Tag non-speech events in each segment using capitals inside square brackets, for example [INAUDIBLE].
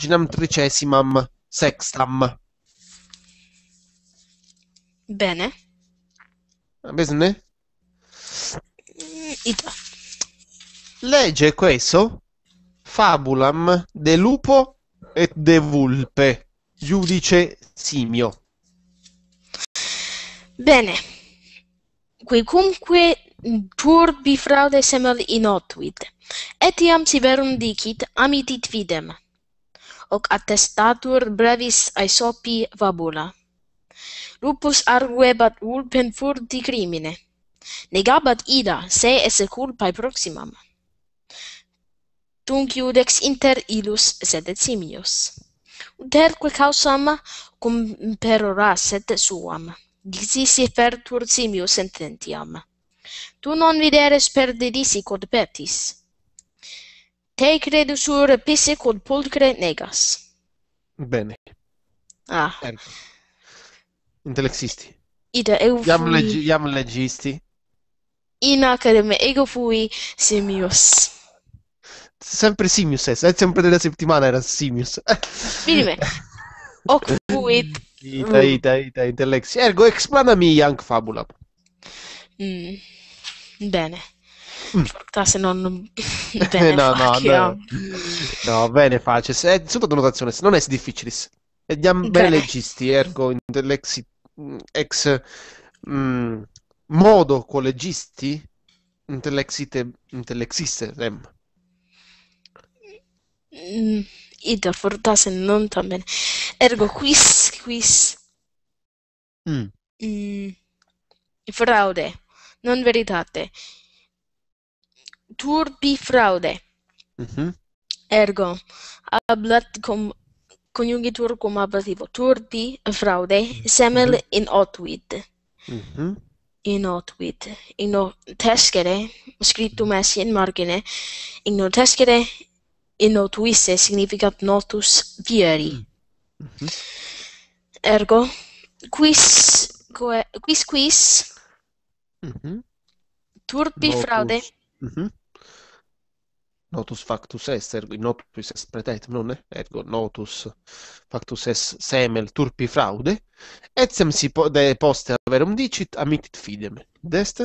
paginam tricesimam sextam. Bene. Bese ne? Mm, Ita. Lege queso fabulam de lupo et de vulpe, giudice simio. Bene. Quicumque turbi fraude semel inotuit. Etiam si verum dicit amitit videm hoc attestatur brevis aesopi fabula. vabula. Lupus arguebat ulpen furti crimine. Negabat ida, se esse culpae proximam. Tunc iudex inter ilus sedet simios. Uterque causam cum peroraset suam. Dixi fertur simius sententiam. Tu non videres perdidisi cod petis te sur pisse quod pulchre negas. Bene. Ah. Ergo. Intellexisti. Ida, eu fui... Iam, leg iam legisti. In academia, ego fui simius. Sempre simius es, et eh? sempre della settimana era simius. Vini me. [LAUGHS] Oc fuit... Ida, ida, ida, intellexi. Ergo, explana mi, Iank fabula. Mm. Bene. Bene. Mm. se non bene [LAUGHS] no, no, no, bene facile. È sotto notazione, non è difficile. E diam bene leggisti, ergo intellex mm, ex mh, mm, modo collegisti intellexite intellexiste rem. Ida fortasen non tan bene. Ergo quis quis mm. Mm, fraude, non veritate. turpi fraude. Mhm. Mm Ergo ablat cum coniugitur cum abasivo turpi fraude mm -hmm. semel mhm. in otwit. Mhm. Mm in otwit. In otescere scriptum mm est in margine. In otescere in otwisse significat notus vieri. Mm. Mhm. Mm Ergo quis quis quis Mhm. Mm turpi Notus. fraude. Mhm. Mm notus factus est, ergo notus est pretet, non è? ergo notus factus est semel turpi fraude, etiam si po de poster verum dicit amittit fidem. Dest?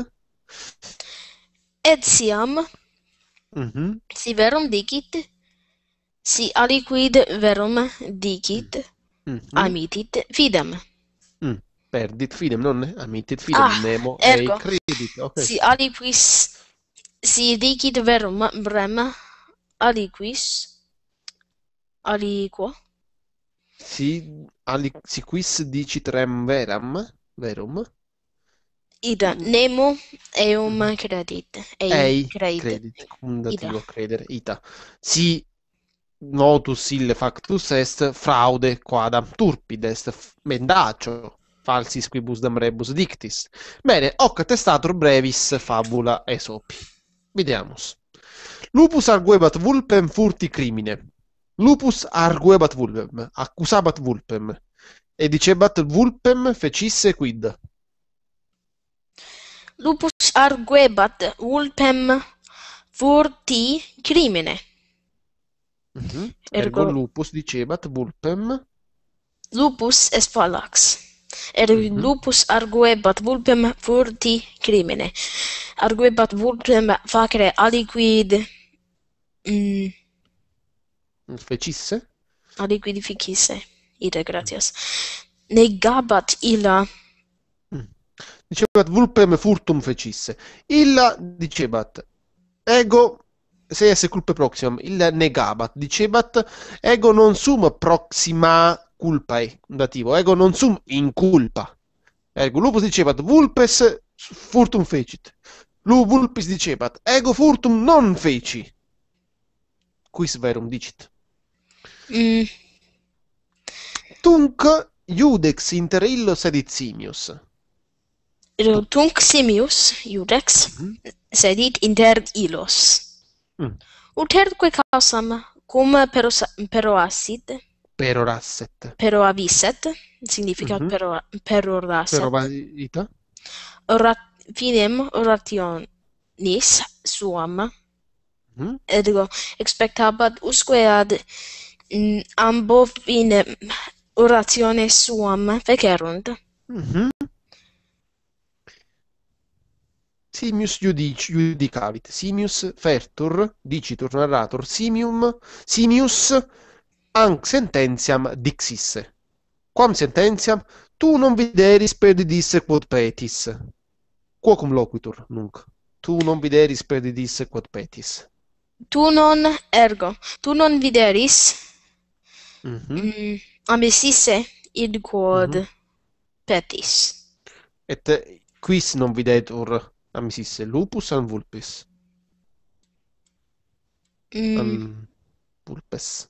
Etiam mm -hmm. si verum dicit, si aliquid verum dicit, mm -hmm. amitit fidem. Mm. Perdit fidem, non? è? Amitit fidem, ah, nemo ergo, e credit. Okay. Si aliquis si dicit verum brem aliquis aliquo si ali, si quis dicit rem veram verum ida nemo eum mm-hmm. credit ei, ei credit, credit cumulativo ida. credere ita si notus il factus est fraude quadam turpid est mendacio falsis quibus dam rebus dictis bene hoc testator brevis fabula esopi Vidiamus. Lupus arguebat vulpem furti crimine. Lupus arguebat vulpem, accusabat vulpem, e dicebat vulpem fecisse quid? Lupus arguebat vulpem furti crimine. Mhm. Ergo lupus dicebat vulpem... Lupus est falax. erui mm-hmm. lupus arguebat vulpem furti crimine. Arguebat vulpem facere aliquid... Mm. Fecisse? Aliquid ficisse. Ire, gratias. Negabat illa... Mm. Dicebat vulpem furtum fecisse. Illa dicebat ego se esse culpe proximam, il negabat, dicebat, ego non sum proxima culpae dativo ego non sum in culpa ergo lupus dicebat vulpes furtum fecit lu vulpis dicebat ego furtum non feci quis verum dicit mm. tunc iudex inter illo simius Ero tunc simius, iudex, mm -hmm. sedit inter illos. Mm. Uterque causam cum peros peroasit, per Peror asset. Per Peror asset significa uh-huh. Mhm. peror, peror asset. Peror validità. Orat, finem orationis suam. Uh-huh. Ergo expectabat usque ad m, mm, ambo finem mm, oratione suam fecerunt. Uh-huh. Mhm. Simius judic, judicavit, simius fertur, dicitur narrator, simium, simius anc sententiam dixisse. Quam sententiam tu non videris perdidisse quod petis. Quocum loquitur nunc. Tu non videris perdidisse quod petis. Tu non ergo, tu non videris. Mhm. mm, Amississe id quod mm -hmm. petis. Et quis non videtur amississe lupus an vulpes? Mm. An vulpes.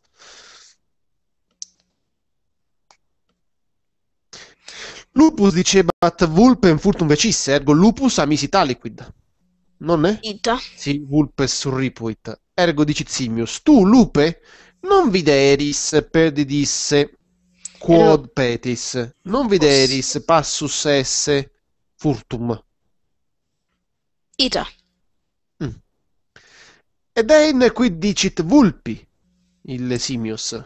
Lupus dice dicebat vulpem furtum vecisse, ergo lupus amis italiquid. Non è? Ita. Sì, vulpe surripuit. Ergo dicit simius, tu, lupe, non videris perdidisse quod petis, non videris passus esse furtum. Ita. Mm. Ed è in qui dicit vulpi, il simius.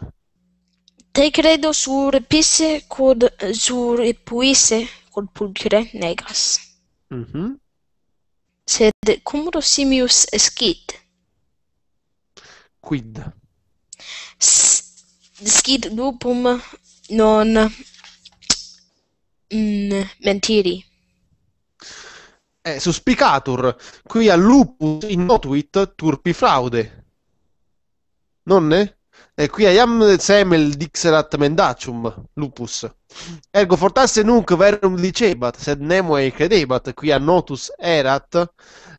te credo sur pisse quod sur puisse quod pulchre negas. Mhm. Mm Sed cum rosimius escit? Quid? Scit lupum non mm, mentiri. Eh, suspicatur, qui a lupus in notuit turpi fraude. Nonne? ne? E qui iam semel dixerat mendacium, lupus. Ergo fortasse nunc verum dicebat, sed nemo e credebat, quia notus erat,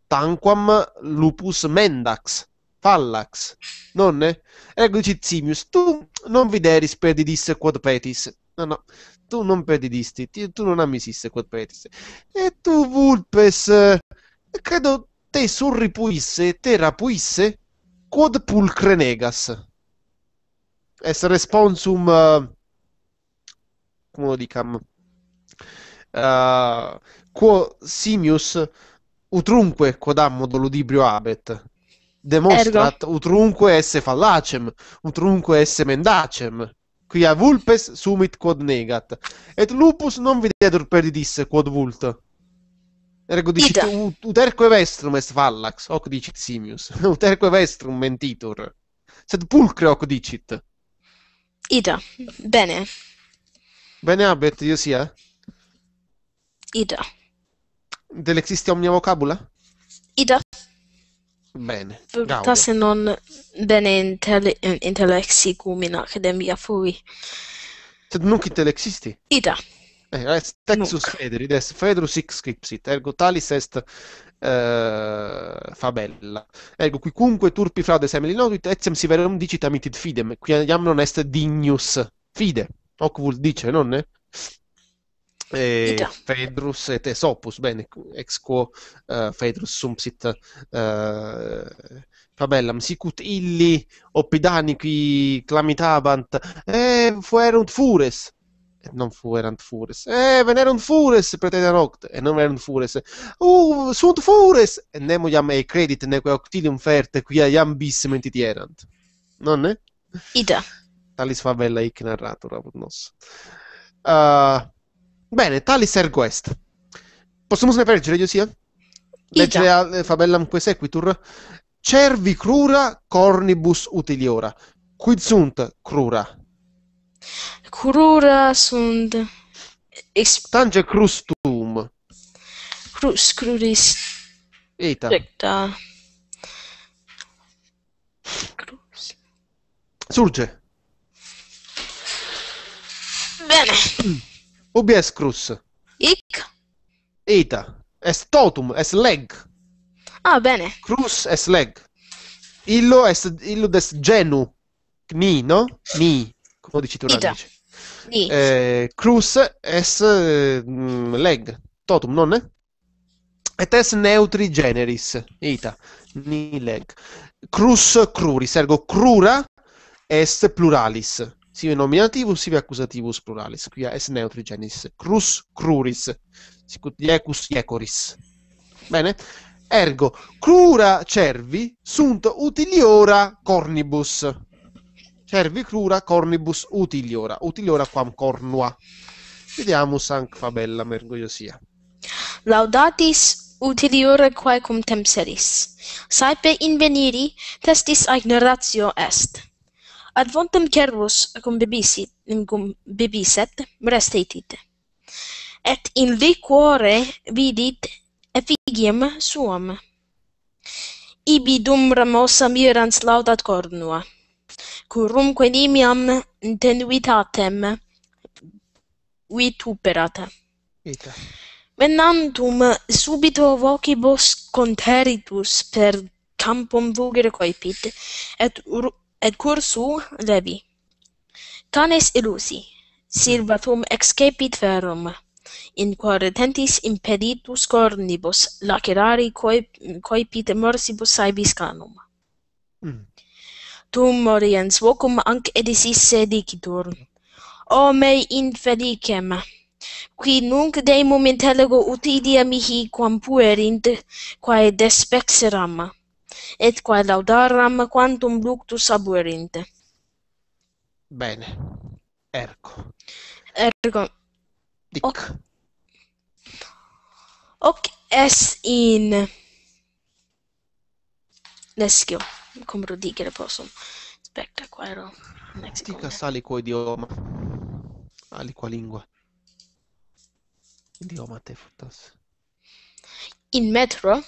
tanquam lupus mendax, fallax, nonne? Ergo dicit Simius, tu non videris perdidisse quod petis. No, no, tu non perdidisti, tu non ammisisse quod petis. E tu, vulpes, credo te surripuisse, te rapuisse, quod pulcre negas essere responsum eh, come lo dicam uh, quo simius utrunque quodammo modo ludibrio abet demonstrat Ergo. utrunque esse fallacem utrunque esse mendacem quia vulpes sumit quod negat et lupus non videtur perdidis quod vult Ergo dicit uterque vestrum est fallax, hoc dicit simius. [LAUGHS] uterque vestrum mentitur. Sed pulcre hoc dicit. Ida. Bene. Bene Albert, io sia? Eh. Ida. Dell'existe omnia vocabula? Ida. Bene. Verità se non bene eh, intele- intellexicum in academia fui. Ted cioè, nunc intellexiste? Ida. Eh, rest Texus Federides, est Federus Xcripsit, ergo talis est eh, fabella. Ergo quicunque turpi fraude semeli nodit, etiam si verum dicit amitid fidem, quiam non est dignus fide. Hoc dice, non nonne? E Fedrus et Esopus, bene, ex quo uh, Fedrus sumpsit uh, fabellam, sicut illi oppidani qui clamitabant, e fuerunt fures, non fu Erant fures. Eh, venerunt fures, pretenda noct, e non venerunt fures. Uh, sunt fures! E nemo iam e credit neque octilium ferte, quia iam bis mentit erant. Non ne? Ida. Talis favella hic narratura ut nos. Uh, bene, talis ergo est. Possiamo sempre leggere, io sia? Leggere al fabellam que sequitur. Cervi crura cornibus utiliora. Quid sunt crura? Crura sunt Tange crustum. Crus cruris. Vita. Secta. Crus. Surge. Bene. Ubi es crus. Ic. Ita. Est totum, est leg. Ah, bene. Crus est leg. Illo est, illo des genu. Ni, no? Ni. 12 turadici. Eh, Cruz es mh, mm, leg, totum, non Et es neutri generis, ita, ni leg. Crus cruris, ergo crura est pluralis. Sive nominativus, sive accusativus pluralis. Qui es neutri generis. Crus cruris, sicut iecus iecoris. Bene? Ergo, crura cervi sunt utiliora cornibus servi crura cornibus utiliora utiliora quam cornua Vediamus sanc fabella mergoiosia laudatis utiliore quae cum temseris. saepe inveniri testis ignoratio est ad vontem cervus cum bibisit, in cum bibiset restatit et in liquore vidit effigiem suam ibi dum ramosa mirans laudat cornua currumque nimiam intenduitatem vituperat. Ita. Venantum subito vocibus conteritus per campum vulgere coepit, et, et cursu levi. Canes illusi, silvatum excepit ferum, in quo impeditus cornibus laceraari coepit morsibus saibis canum tum moriens vocum anc edis dicitur. O mei infelicem, qui nunc deimum intelego utidia mihi quam puerint, quae despexeram, et quae laudaram quantum luctus abuerint. Bene, ergo. Ergo. Dic. Hoc, est es in... Nescio. Nescio com rodiger posso aspetta qua ero next ti casali coi idioma ali qua lingua idioma te futas in metro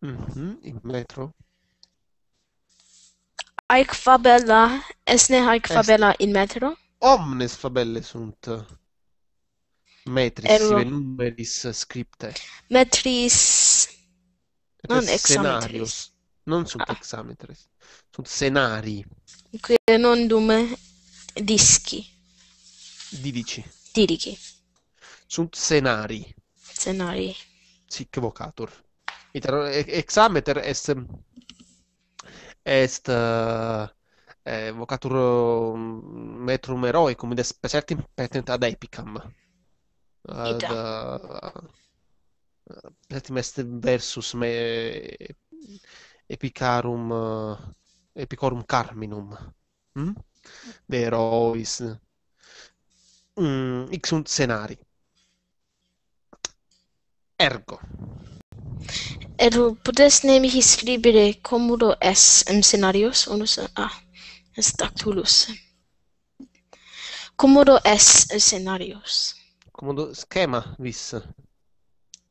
mhm mm in metro Aik fabella, esne haik fabella in metro? Omnes fabelle sunt metris, Ero... numeris scripte. Metris... Non ex Non sunt ah. hexametre, sunt scenarii. Non dume dischi. Dirici. Dirichi. Sunt scenarii. Sì, che vocatur. Hexameter est est uh, eh, vocatur mm, metrum eroe, come des certim patent ad epicam. Ad, uh, uh, est versus me epicarum uh, epicorum carminum hm vero is mm, x mm, un scenari ergo Ergo, podes nemihi scribere comodo es em scenarios unus a ah, es commodo comodo es scenarios comodo schema vis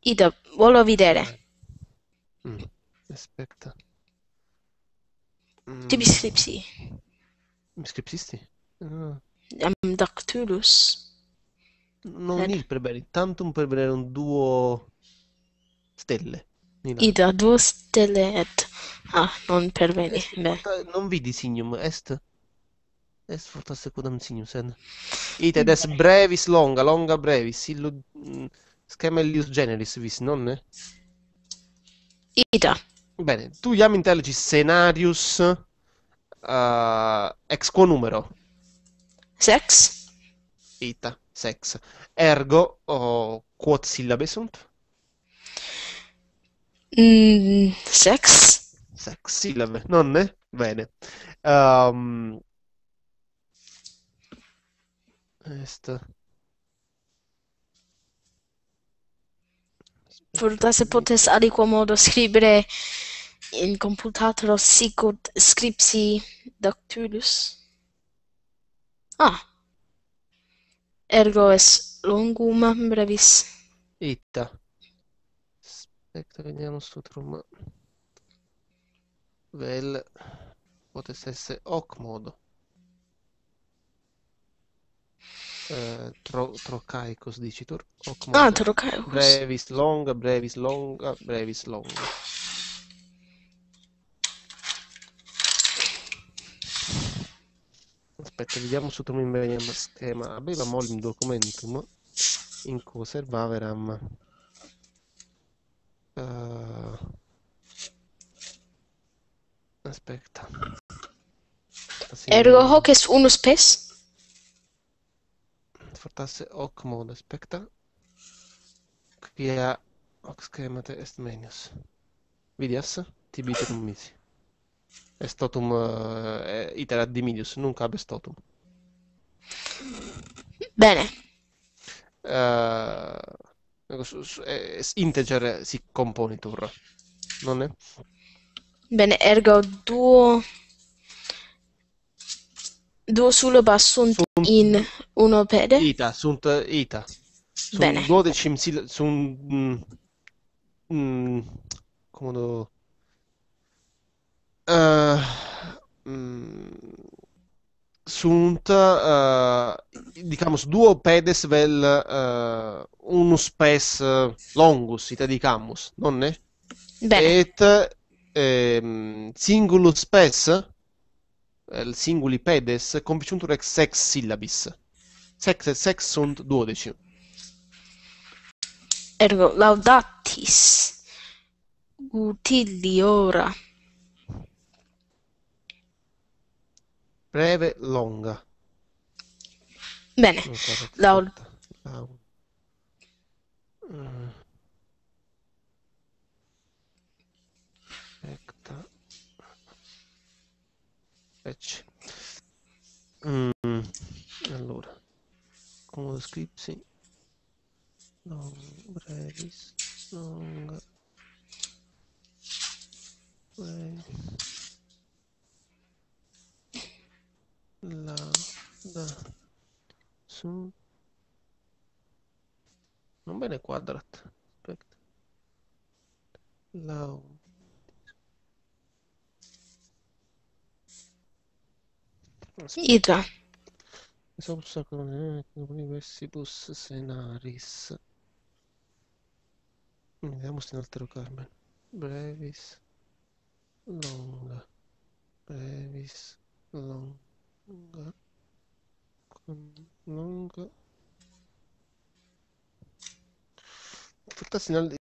ida volo videre mm. aspetta تبي سليبسي Scripsisti? Ah. Am Non Eh. il per bene, tantum per bene un duo stelle. Ida duo stelle et... Ah, non perveni. Est forta- non vidi signum, est? Est fortas secundam signum, sen. Ited mm. est brevis longa, longa brevis, illo... mm, Scamellius generis vis, nonne? Ida. Bene, tu iam intelligi scenarius uh, ex quo numero? Sex. Ita, sex. Ergo, oh, quod syllabe sunt? Mm, sex. Sex syllabe, nonne? Eh? Bene. Um, est... Forse se potes ali quo modo scribere in computatoro sicut scripsi doctulus. Ah. Ergo es longum brevis. Itta. Aspecta, veniamo su trum. Vel potest esse hoc modo. Uh, tro, trocaicos dicitur. Ah, trocaicos. Brevis long, brevis long, brevis long. Aspetta, vediamo su come inveniamo schema. Aveva molim documentum in conservaveram. Uh, eh, aspetta. Ergo hoc est unus pes? fortasse hoc mod specta quia hoc schemata est menius vidias tibi totum misi est totum uh, eh, eh, iterat dimidius nunc ab est totum bene eh, uh, es integer si componitur non è bene ergo duo duo sulo bas sunt in Uno pede? Ita, sunt eh, Ita. Sunt Bene. două, deci îmi sunt... Mm, mm cum do... Uh, sunt, uh, diciamo, duo pedes vel uh, unus pes longus, ita dicamus, non ne? Bene. Et eh, singulus pes, el singuli pedes, compiciuntur ex sex syllabis. Sex et sex sunt 12. Ergo laudatis utili ora. Breve, longa. Bene. Laud eh, Mm. Allora comodo scripsi long brevis long brevis la da su non bene quadrat aspetta la Idra Subsacrone Universibus Senaris. Vediamo se in altro Carmen. Brevis longa. Brevis longa. Longa. Tutta segnale.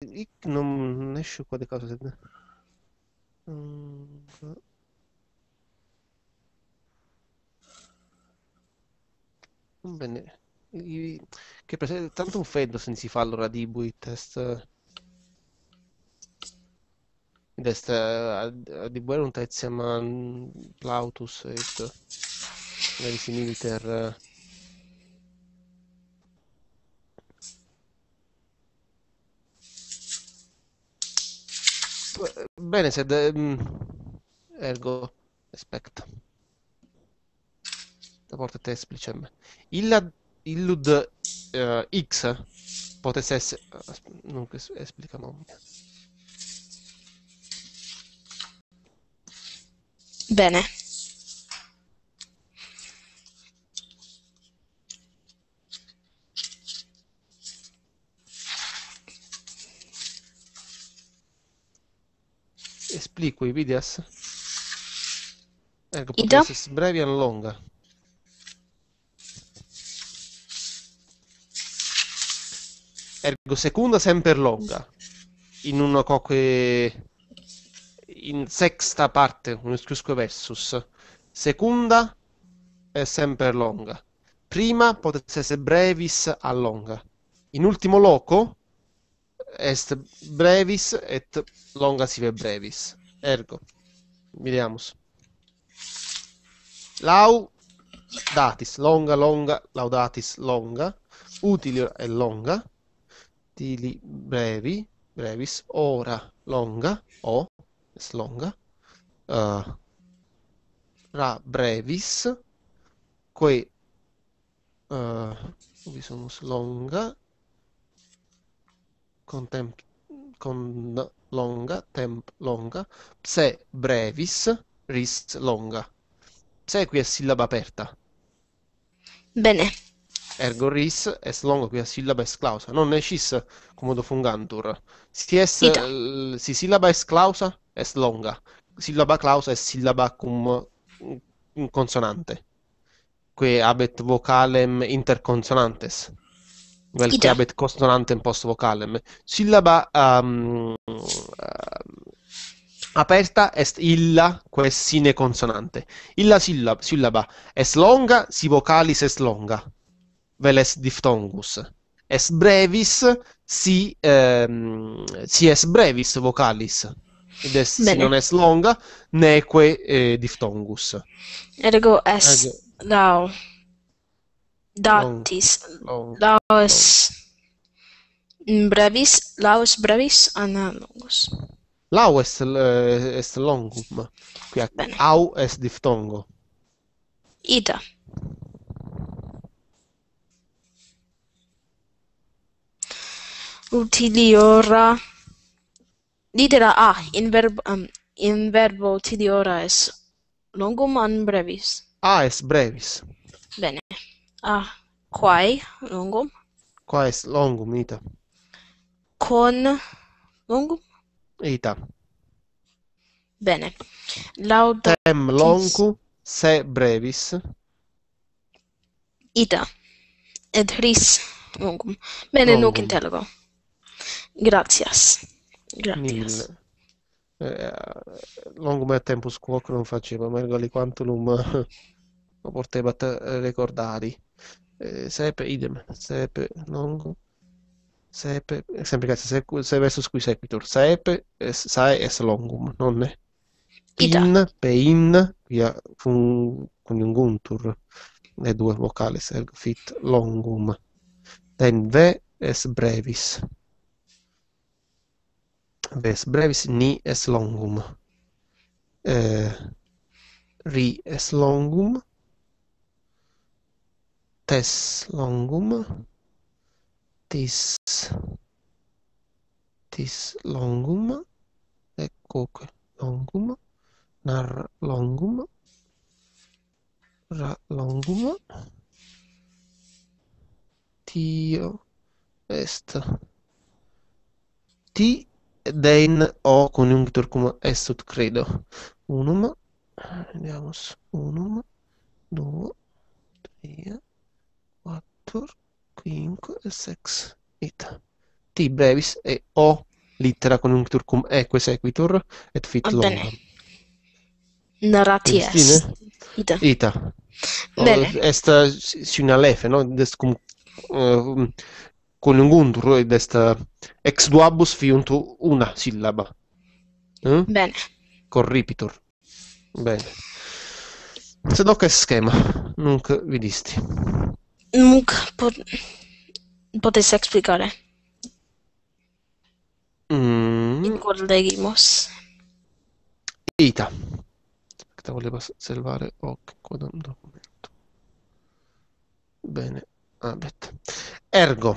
Non esce qua di casa. Longa. Bene. Che per tanto un freddo se non si fa allora di Buit test. Ed est di buono un Teziaman Plautus e Very Similiter. eh. Bene, sed mm, ergo, aspetta. Poate splicem. Illad, illud uh, eh, X potesse essere... Uh, non esplica nome. Bene. Esplico i videos. Ecco, potesse essere brevi e lunga. ergo seconda sempre longa, in una coque in sexta parte, un esclusco versus, seconda è sempre longa, prima potesse essere brevis a longa, in ultimo loco est brevis et longa sive brevis, ergo, vediamus. Lau datis, longa, longa, laudatis, longa, utile e longa, stili brevi, brevis, ora longa, o, es longa, uh, ra brevis, que, uh, ubi somus longa, contempt, con longa, temp longa, pse brevis, ris longa. Se qui è sillaba aperta. Bene ergo ris es longo quia sillaba es clausa, non necis comodo fungantur. Si es si sillaba es clausa es longa, sillaba clausa es sillaba cum mm, consonante. Que habet vocalem inter consonantes Vel que habet consonantem post vocalem. Sillaba um, uh, aperta est illa quae sine consonante. Illa sillaba, sillaba est longa, si vocalis est longa. vel est diphthongus es brevis si ehm, si es brevis vocalis ed est si non est longa neque eh, diphthongus ergo es now datis laus in brevis laus brevis an longus Lau est, eh, est longum, qui au est diftongo. Ida. utiliora litera a ah, in verbo um, in verbo utiliora es longum an brevis a ah, es brevis bene a ah, quae longum quae es longum ita con longum ita bene lauda tem longu se brevis ita et ris longum bene nuc intelligo Grazias. Grazias. Eh, non come a tempo Squawk non faceva, ma Mergali Quantum [LAUGHS] lo a eh, ricordare. Eh, sepe, idem, sepe, non... Sepe, eh, sempre grazie, sequ, se verso qui sequitur, sepe, es, sae es longum, non è. Pin, pein, via, fun, conjunguntur, le due vocali, serg, fit, longum. Den ve es brevis. ves brevis ni es longum eh, ri es longum tes longum tis tis longum ecco longum nar longum ra longum tio est ti dein o conjunctor cum est credo. Unum, vediamo, unum, duo, Tre. quattro, quinque e sex, ita. T brevis e O littera conjunctur cum eque sequitur et fit longam. Narrati est. Ita. Ita. Bene. Est sine alefe, no? Est cum uh, con conjuntur ed est ex duabus fiunt una sillaba. Mm? Bene. Corripitur. Bene. Sedoc est schema, nunc vidisti. Nunc pot- potesse explicare. Mm. In qual legimos. Ita. Aspetta, volevo salvare. Ok, qua da un documento. Bene. Abet. Ah, Ergo,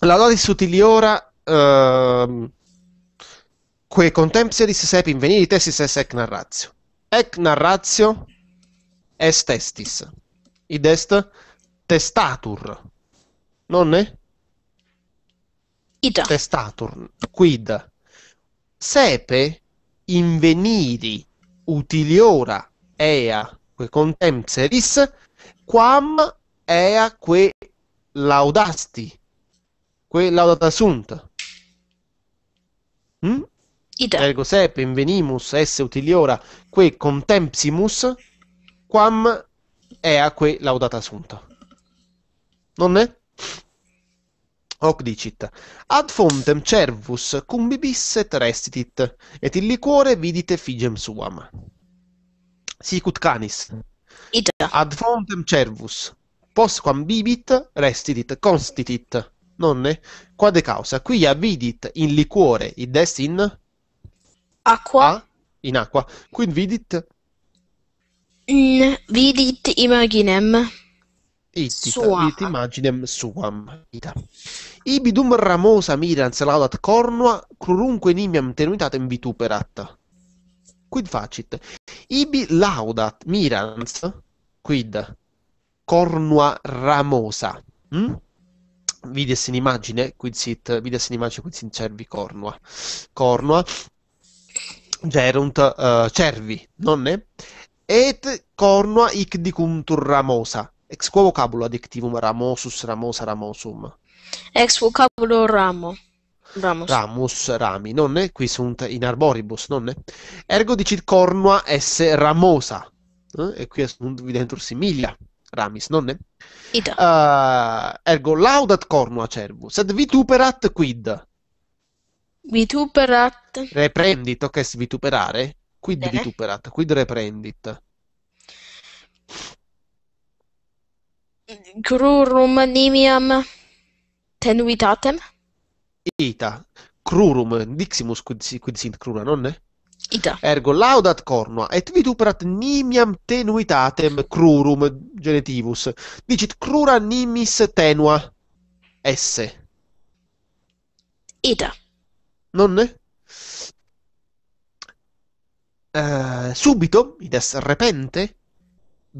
la loris utiliora uh, ehm, que contempseris sepim veniri testis es ec narratio. Ec narratio est testis. Id est testatur. Non è? Ida. Testatur. Quid. Sepe inveniri utiliora ea que contempseris quam ea que laudasti, que laudata sunt. Mm? Hm? Ergo sepem venimus esse utiliora que contempsimus quam ea que laudata sunt. Non è? Hoc dicit, ad fontem cervus cum bibisset restitit, et il liquore vidite figem suam. Sicut canis. Ita. Ad fontem cervus, postquam bibit restitit constitit nonne quade causa quia vidit in liquore id est in acqua A, in acqua quid vidit in vidit imaginem Ittit, sua. it imaginem suam. Ita. Ibidum ramosa mirans laudat cornua, crurunque nimiam tenuitatem vituperat. Quid facit? Ibi laudat mirans, quid, cornua ramosa. Mm? Vides in immagine, quinsit, vides in immagine, quinsit cervi cornua. Cornua, gerunt uh, eh, cervi, nonne? Et cornua hic dicuntur ramosa. Ex quo vocabulo adjectivum ramosus, ramosa, ramosum? Ex vocabulo ramo. Ramus. Ramus, rami, nonne? Qui sunt in arboribus, nonne? Ergo dicit cornua esse ramosa. Eh? E qui sunt videntur similia. Ramis, nonne? Ita. Eh, ergo, laudat cornu acerbo sed vituperat quid? Vituperat. Reprendit, hoc est vituperare? Quid vituperat? Quid reprendit? Crurum nimiam tenuitatem. Ita. Crurum. Diximus quid sint crura, nonne? Ita. Ergo laudat cornua et vituperat nimiam tenuitatem crurum genetivus. Dicit crura nimis tenua esse. Ita. Nonne? Uh, subito, id est repente,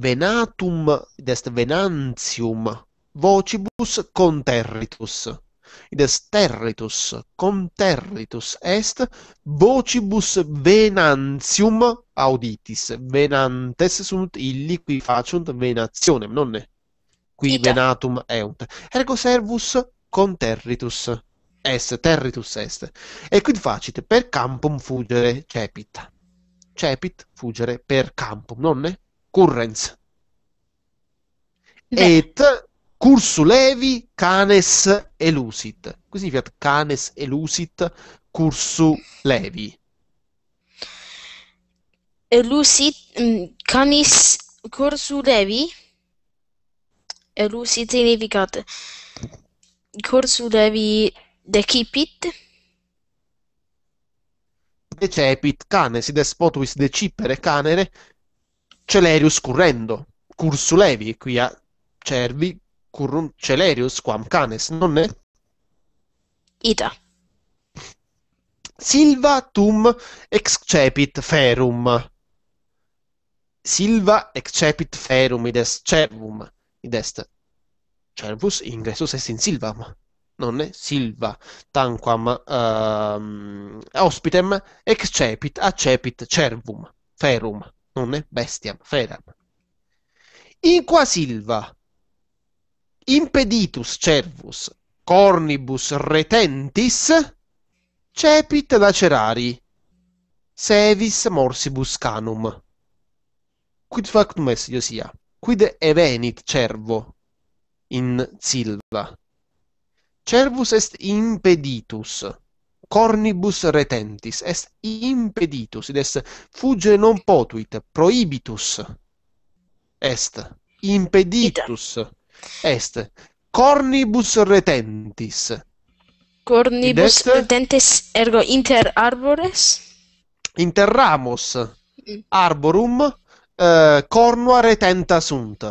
venatum, id est venantium vocibus conterritus id est territus, conterritus est vocibus venantium auditis, venantes sunt illi qui faciunt venationem, nonne qui Ita. venatum eunt. Ergo servus conterritus est, territus est. E quid facit? Per campum fugere cepit. Cepit fugere per campum, non nonne? Currens. Beh. Et cursu levi canes elusit. Che significa canes elusit cursu levi? Elusit mm, canis cursu levi? Elusit significa cursu levi decipit? Decepit canes, des potuis decipere canere, celerius currendo, Cursu levi, qui a cervi, currunt Celerius quam canes, nonne? Ida. Silva tum excepit ferum. Silva excepit ferum id est cervum, id est cervus ingressus est in silvam. Nonne? Silva tanquam ehm, uh, hospitem excepit accepit cervum, ferum, nonne? Bestiam, feram. In qua silva, impeditus cervus cornibus retentis cepit lacerari sevis morsibus canum quid factum est iosia quid evenit cervo in silva cervus est impeditus cornibus retentis est impeditus id est fugere non potuit prohibitus est impeditus Ita est cornibus retentis cornibus est, retentis ergo inter arbores inter ramos mm. arborum uh, cornua retenta sunt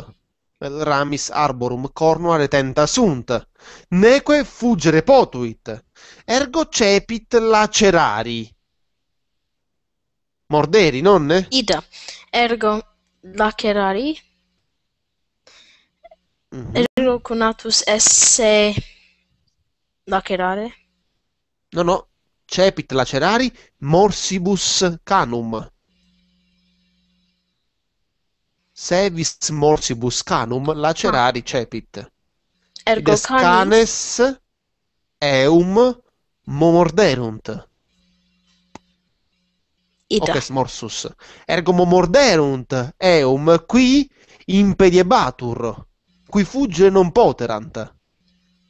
ramis arborum cornua retenta sunt neque fugere potuit ergo cepit lacerari morderi nonne ida ergo lacerari Mm-hmm. Ergo Conatus S lacerare? No, no. Cepit lacerari morsibus canum. Sevis morsibus canum lacerari ah. cepit. Ergo canes eum momorderunt. Ita. morsus. Ergo momorderunt eum qui impediebatur cui fugge non poterant.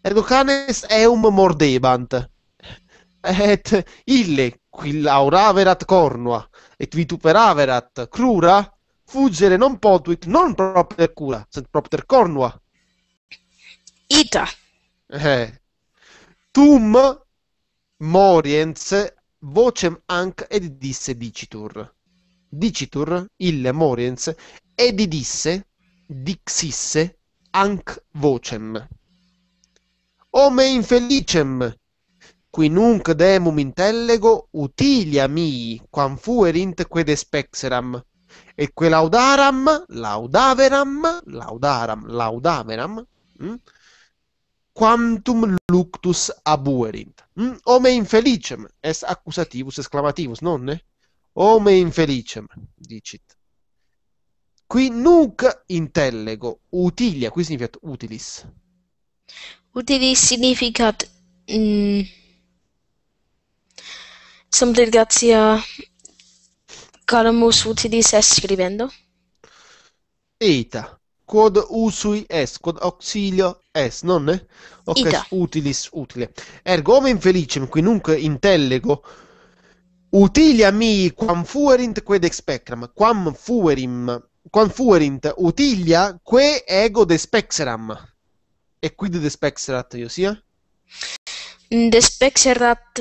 Ergo canes eum mordebant. Et ille, qui lauraverat cornua, et vituperaverat crura, fuggere non potuit non propter cura, sed propter cornua. Ita. Eh. Tum moriens vocem anc ed disse dicitur. Dicitur, ille moriens, ed disse, dixisse, anc vocem. O me infelicem, qui nunc demum intellego utilia mii, quam fuerint quid espexeram, et que laudaram, laudaveram, laudaram, laudaveram, hm? quantum luctus abuerint. Hm? O me infelicem, est accusativus, esclamativus, nonne? O me infelicem, dicit. Qui nunc intellego, utilia, qui significa utilis. Utilis significa mm, something that sia calamus utilis est scrivendo. Eta, quod usui est, quod auxilio est, non è? Ok, utilis, utile. Ergo, omen felicem, qui nunc intellego, utilia mi quam fuerint quid expectram, quam fuerim Quan fuerint utilia que ego de despexeram. E quid despexerat, io sia? De Despexerat.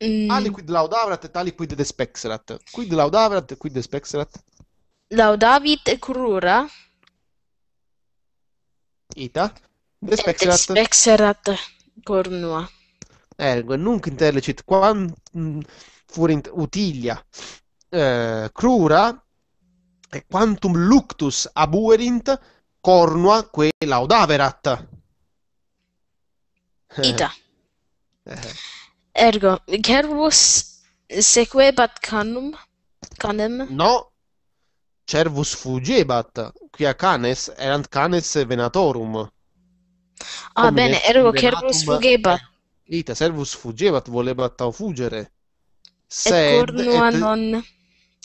Mm. Aliquid laudavrat et aliquid despexerat. Quid laudavrat et quid despexerat? Laudavit e crura. Ita. Despexerat. Et despexerat cornua. ergo nunc intellicit quam mm, furint utilia eh, crura e quantum luctus abuerint cornua que laudaverat ita [LAUGHS] eh. ergo cervus sequebat canum canem no cervus fugebat quia canes erant canes venatorum ah bene ergo cervus fugebat Ita servus fugevat, voleva tau fugere. Sed et cornua et... non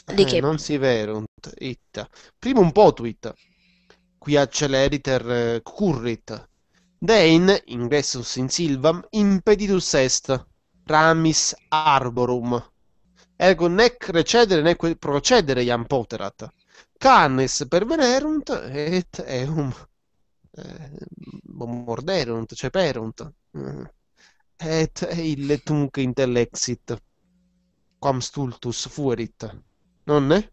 eh, non si verunt itta. Primum potuit, qui acceleriter eh, currit. Dein, ingressus in silvam, impeditus est, ramis arborum. Ergo nec recedere nec procedere iam poterat. Canis pervenerunt et eum eh, morderunt, ceperunt. Mm et illetunque intellexit, quam stultus fuerit, nonne? Eh?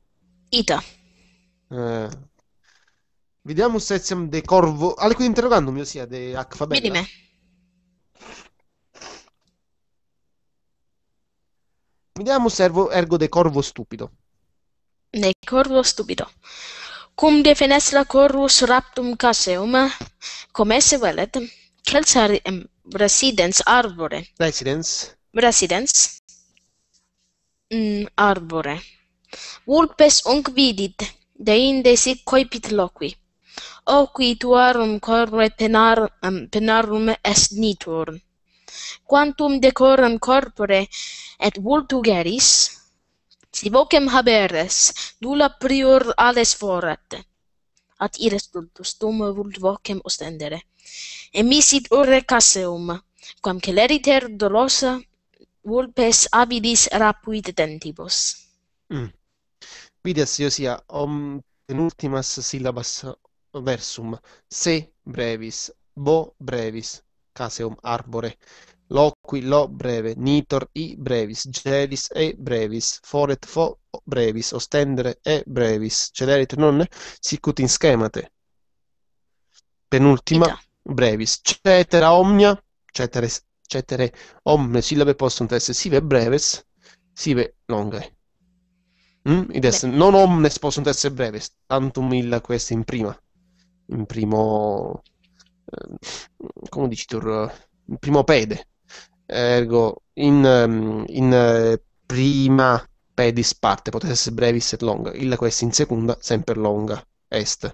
Ita. Eh. se etiam de corvo... Ah, qui interrogando mio sia, de hac fabella. Minime. vediamo se ergo de corvo stupido. De corvo stupido. Cum defenestra corvus raptum caseum, come se velet, celsari em residens arbore residens residens mm, arbore vulpes unc vidit de inde sic coepit loqui o qui tuarum corre penar um, penarum est nitur. quantum decorum corpore et vultu geris si vocem haberes nulla prior ales forat at iris tuntus tum vult vocem ostendere Emisit urre caseum, quam celeriter dolosa vulpes avidis rapuit dentibus. Mm. Vides, Iosia, om in ultimas syllabas versum, se brevis, bo brevis, caseum arbore, loqui lo breve, nitor i brevis, gelis e brevis, foret fo brevis, ostendere e brevis, celerit non, sicut in schemate. Penultima, brevis, cetera omnia, cetere, cetere omne sillabe possono essere sive breves, sive longae. Mm? non omnes possono essere breves, tantum illa questa in prima, in primo, eh, come dici tu, in primo pede, ergo in, ehm, in eh, prima pedis parte, potesse brevis et longa, illa questa in seconda sempre longa est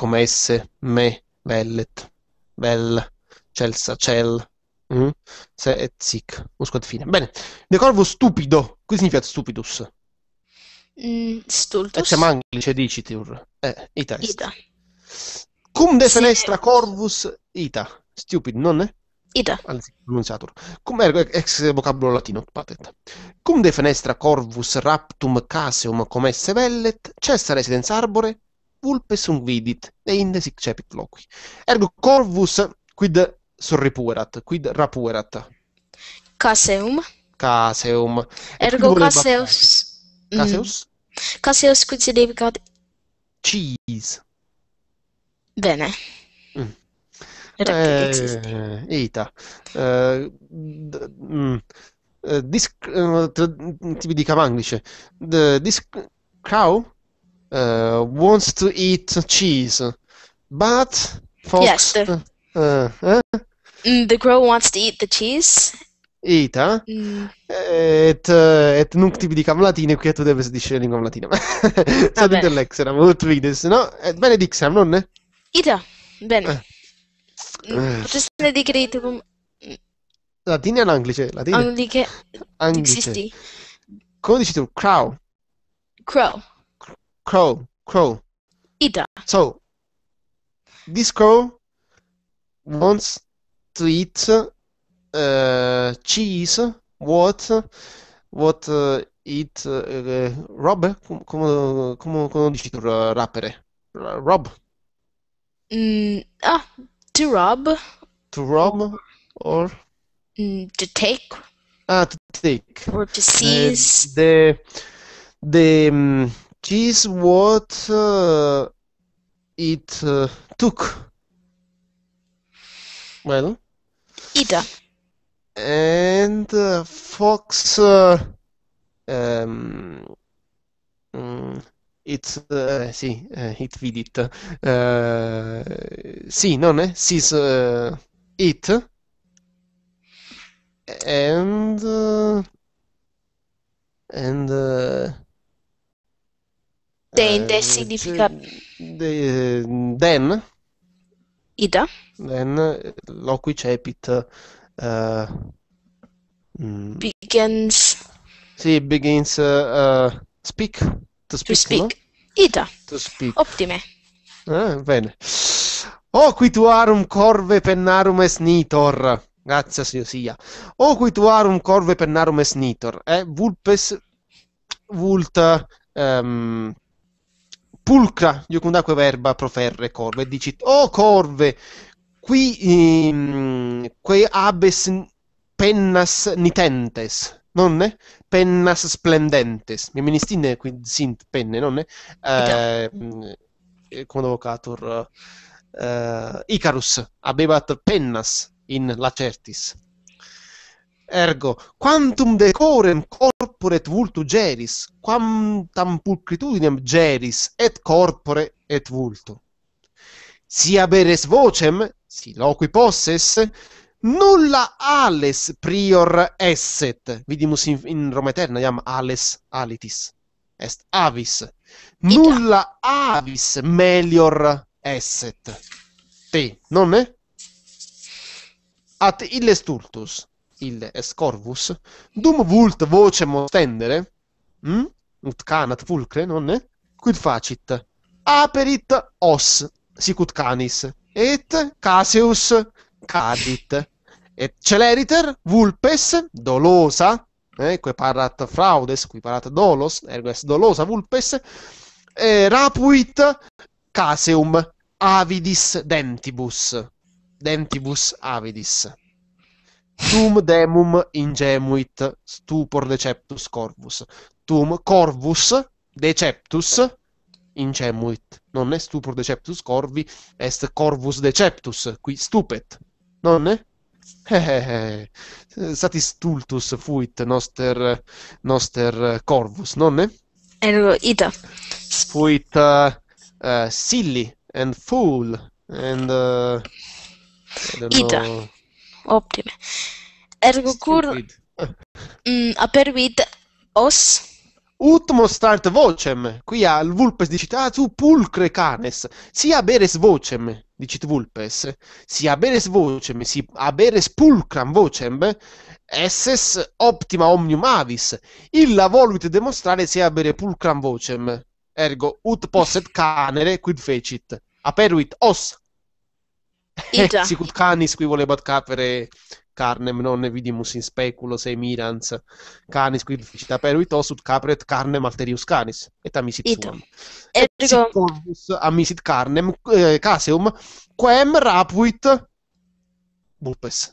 come esse, me, vellet, vel, celsa, cel, mm? se et sic, usquat fine. Bene, corvo stupido, qui significa stupidus. Mm, stultus. Etiam eh, anglice cioè dicitur, eh, ita est. Ita. Cum de fenestra sì. corvus ita, stupid, non è? Ita. Anzi, pronunciatur. Cum ergo ex vocabolo latino, patet. Cum de fenestra corvus raptum caseum comesse vellet, cessa residenza arbore, vulpes vidit, e inde sic cepit loqui. Ergo corvus quid sorripuerat, quid rapuerat. Caseum. Caseum. Ergo mm. caseus. Caseus? Mm. Caseus quid significat? Cheese. Bene. Mm. Eh, Eita. Eh, mm. eh, disc- uh, eh, t- di dica anglice. D- disc- cow? uh, wants to eat cheese, but Fox. Yes, the, uh, eh? Mm, the girl wants to eat the cheese. Ita eh? mm. et, eh, et nunc tibi dicam latine quiet debes discere linguam latinam. [LAUGHS] Ah, Sed intellexeram ut vides, no? Et benedixam, nonne? Ita. Bene. Eh. Mm, eh. Potessene dicere itum mm. Latine o l'anglice? Latine. Angliche. Anglice. Come dici tu? Crow. Crow. crow, crow. Ida. So, this crow wants to eat uh, cheese, what, what uh, it, uh, uh, Rob, come, come, come dici tu rapere? Rob? Mm, ah, to rob. To rob or? Mm, to take. Ah, to take. Or to uh, seize. the, the, um, is what uh, it uh, took. Well, Ida and uh, Fox. Uh, um, um, it's uh, sì, uh, it vid it. sì, non è? Sis it and and. Tende eh, significa... De, den? Eh, Ida? Den, loquicepit. Uh, eh, mm. begins... Sì, begins uh, speak. To speak, to speak. No? Ida. To speak. Ottime. Ah, bene. Oquituarum corve pennarum es nitor. Grazie Dio sia. Oquituarum corve pennarum es nitor. Eh, vulpes vult um, pulcra iocundaque verba proferre corve, dicit, o oh, corve, qui, ehm, que abes pennas nitentes, nonne? Pennas splendentes. mi Mieministine qui sint penne, nonne? Ecco. Eh, mm, eh come vocator... Uh, Icarus abebat pennas in lacertis. Ergo, quantum decorem corporet vultu geris, quantam pulcritudinem geris, et corpore et vultu. Si haberes vocem, si loqui posses, nulla ales prior esset. Vidimus in, in Roma Eterna, iam ales alitis. Est avis. Nulla avis melior esset. Te, non è? At illes turtus il Scorvus, dum vult voce mostendere, mm? ut canat fulcre, non nonne, quid facit? Aperit os, sicut canis, et caseus cadit, et celeriter vulpes dolosa, eh, qui parat fraudes, qui parat dolos, ergo est dolosa vulpes, e rapuit caseum avidis dentibus, dentibus avidis. Tum demum ingemuit stupor deceptus corvus. Tum corvus deceptus ingemuit. Non è stupor deceptus corvi, est corvus deceptus, qui stupet. Non è? Eh, [LAUGHS] Satis tultus fuit noster, noster corvus, non è? Ergo ita. Fuit uh, uh, silly and fool and... Uh, ita. Know ottime. Ergo cur mh, mm, apervit os ut mostrant vocem, Qui al vulpes dicitatu ah, pulcre canes, si aberes vocem, dicit vulpes, si aberes vocem, si aberes pulcram vocem, esses optima omnium avis, illa voluit demonstrare si abere pulcram vocem, ergo ut posset canere quid fecit, aperuit os Eh, Ida. Sicut canis qui volebat capere carnem non vidimus in speculo se mirans canis qui ficita peruit ut capret carnem alterius canis et amisit Ita. suam et, sic corvus amisit carnem eh, caseum quem rapuit vulpes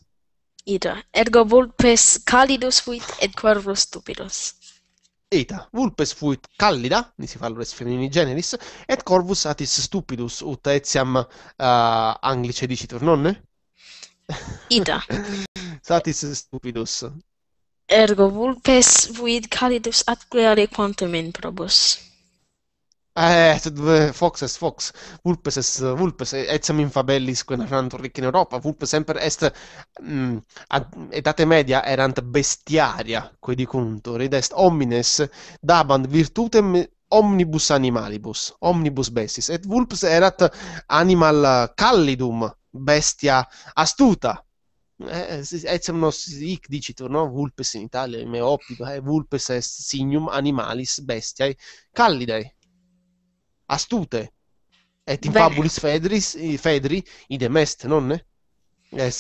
ita ergo vulpes calidus fuit et corvus stupidus Eta, vulpes fuit callida, nisi valores femini generis, et corvus atis stupidus, ut etiam uh, anglice dicitur, nonne? Eta. [LAUGHS] Satis stupidus. Ergo, vulpes fuit callidus atque aliquantum in probus. Eh, Fox es Fox, Vulpes es Vulpes, etiam infabellis quena nantur ricci in Europa, Vulpes semper est mh, mm, ad, etate media erant bestiaria, quae dicuntur, id est homines dabant virtutem omnibus animalibus, omnibus bestis, et Vulpes erat animal callidum, bestia astuta, eh, eh etiam nos hic dicitur, no? Vulpes in Italia, me optito, eh, Vulpes est signum animalis bestiae callidae, astute et in fabulis fedris fedri idem est nonne es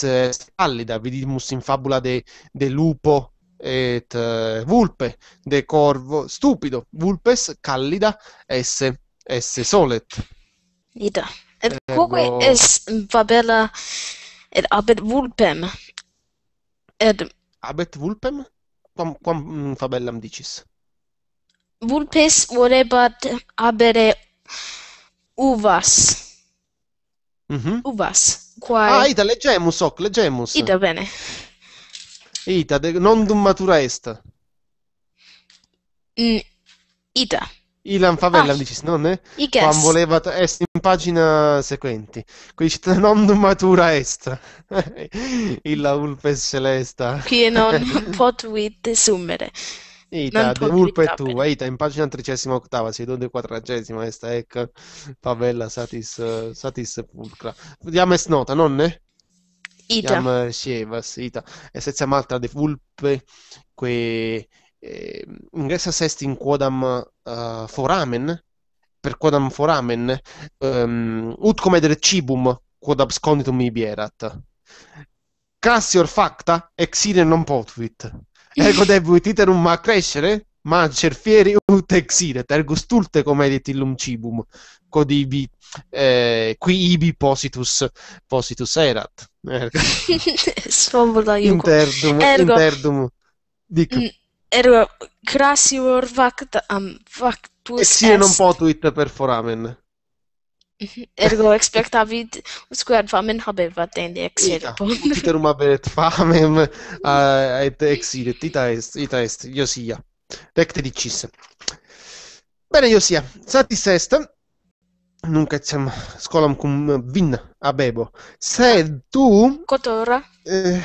pallida vidimus in fabula de de lupo et uh, vulpe de corvo stupido vulpes callida esse esse solet ida et quoque est es fabella et abet vulpem et abet vulpem quam quam mm, fabellam dicis vulpes volebat abere Uvas. Mm-hmm. Uvas. Quae... Ah, ita leggemus ok, leggemus. Ita, bene. Ita, de, non d'un matura est. Mm, ita. Ilan Favella ah. dicis, non è? Eh? Quam voleva est in pagina seguenti. Qui dice non matura est. [LAUGHS] Illa ulpes celesta. Qui non [LAUGHS] pot potuit summere. Eita, The Vulpe è tua, Eita, in pagina tredicesima ottava, sei donde quattragesima, questa è ecco. tabella satis, satis pulcra. Diam es nota, nonne? Ita. Diam eh, sievas, Ita. E se siamo altra de vulpe, que eh, ingressa sesti in quodam uh, foramen, per quodam foramen, um, ut comedere cibum, quod absconditum ibierat. Cassior facta, exire non potuit. Ergo vutiter ma crescere? ma cerfieri ut exiret, ergo stulte comedit illum cibum, quod ibi, eh, qui ibi positus, positus erat. Ergo. Svoboda [LAUGHS] iuco. Interdum, ergo, interdum. Dico. Mm, ergo, crassi vor vact, um, vactus Sì, non potuit per foramen. Ergo expectavit usque ad famen habebat in exirpon. Ita, iterum [LAUGHS] habet famem et exirit. Ita est, ita est, josia. Recte dicis. Bene, josia. satis est, nunc etiam scolam cum vin habebo. Sed tu... Cot ora? Eh,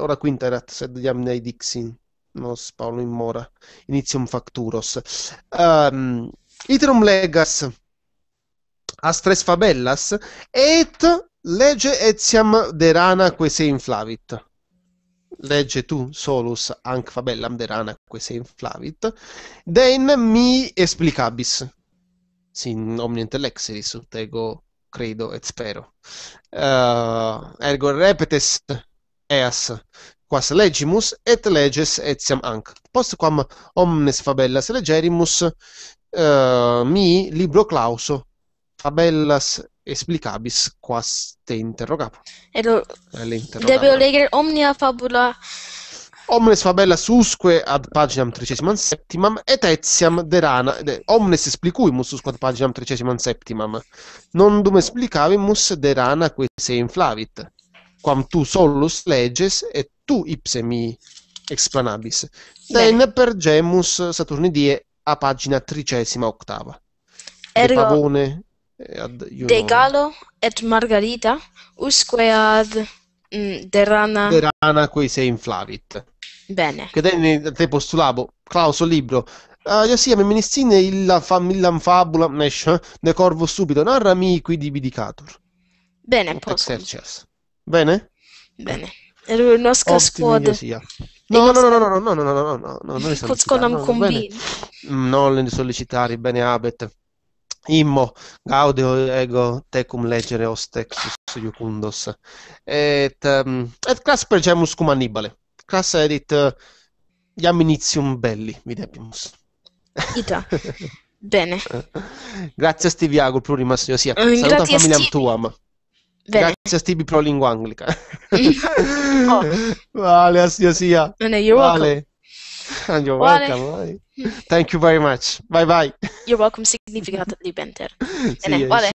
ora quinta erat, sed iam nei dixin. Nos, Paulo, in mora. Initium facturos. Um, iterum legas as tres fabellas et lege etiam de rana quae se inflavit lege tu solus anc fabellam de rana quae se inflavit den mi explicabis sin omni intellexeris ut ego credo et spero uh, ergo repetes eas quas legimus et leges etiam anc post quam omnes fabellas legerimus uh, mi libro clauso tabellas explicabis quas te interrogavo. Ero debeo legere omnia fabula Omnes fabellas usque ad paginam tricesimam septimam et etiam derana de, omnes explicuimus usque ad paginam tricesimam non dum explicavimus derana que se inflavit quam tu solus leges et tu ipse mi explanabis den per gemus Saturni die a pagina tricesima octava Ergo... De pavone eh, ad, De Galo et Margarita, usque ad mh, mm, derana... Derana quei se inflarit. Bene. Che te, te postulabo, clauso libro, Uh, io sia meministine illa famillam fabula mesh ne eh, corvo subito, narra mi qui dividicatur. Bene, posso. Bene? Bene. Il er, nostro squad. Eh. No, no, no, no, no, no, no, no, no, no, no, no, no, non è no, no, no, no, no, no, no, no, Immo, gaudio ego tecum legere os textus iucundos. Et, um, et clas pergemus cum Annibale. Class edit uh, eh, iam initium belli, videbimus. Ita. Bene. Grazie a Stivi Agul, plurima signor sia. Uh, Saluta familiam tuam. Bene. Grazie a Stivi pro lingua anglica. [LAUGHS] oh. Vale, a sia sia. Bene, you're vale. welcome. [LAUGHS] and you're vale. welcome. Thank you very much. Bye bye. You're welcome significantly, [LAUGHS] Benter. Bene, yes. vale.